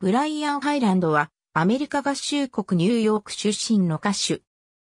ブライアン・ハイランドは、アメリカ合衆国ニューヨーク出身の歌手。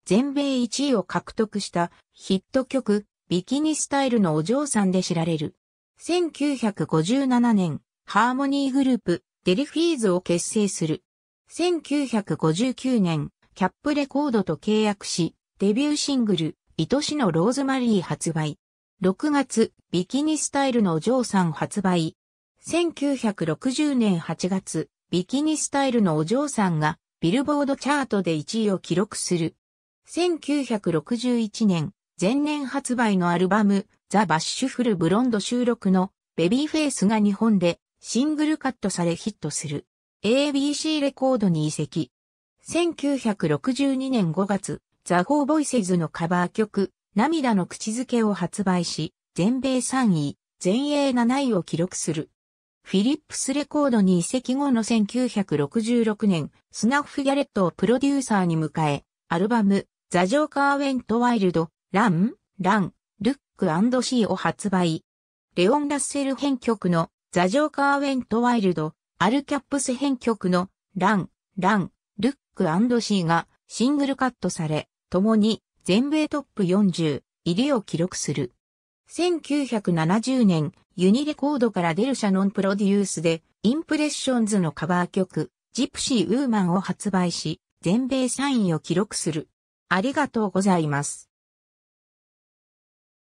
全米1位を獲得したヒット曲、ビキニスタイルのお嬢さんで知られる。1957年、ハーモニーグループ、デリフィーズを結成する。1959年、キャップレコードと契約し、デビューシングル、愛しのローズマリー発売。6月、ビキニスタイルのお嬢さん発売。1960年8月、ビキニスタイルのお嬢さんがビルボードチャートで1位を記録する。1961年、前年発売のアルバム、ザ・バッシュフル・ブロンド収録のベビーフェイスが日本でシングルカットされヒットする。ABC レコードに移籍。1962年5月、ザ・ホー・ボイセズのカバー曲、涙の口づけを発売し、全米3位、全英7位を記録する。フィリップスレコードに移籍後の1966年、スナッフ・ギャレットをプロデューサーに迎え、アルバム、ザ・ジョーカー・ウェント・ワイルド、ラン、ラン、ルックシーを発売。レオン・ラッセル編曲の、ザ・ジョーカー・ウェント・ワイルド、アル・キャップス編曲の、ラン、ラン、ルックシーがシングルカットされ、共に全米トップ40入りを記録する。1970年、ユニレコードから出るシャノンプロデュースで、インプレッションズのカバー曲、ジプシー・ウーマンを発売し、全米3位を記録する。ありがとうございます。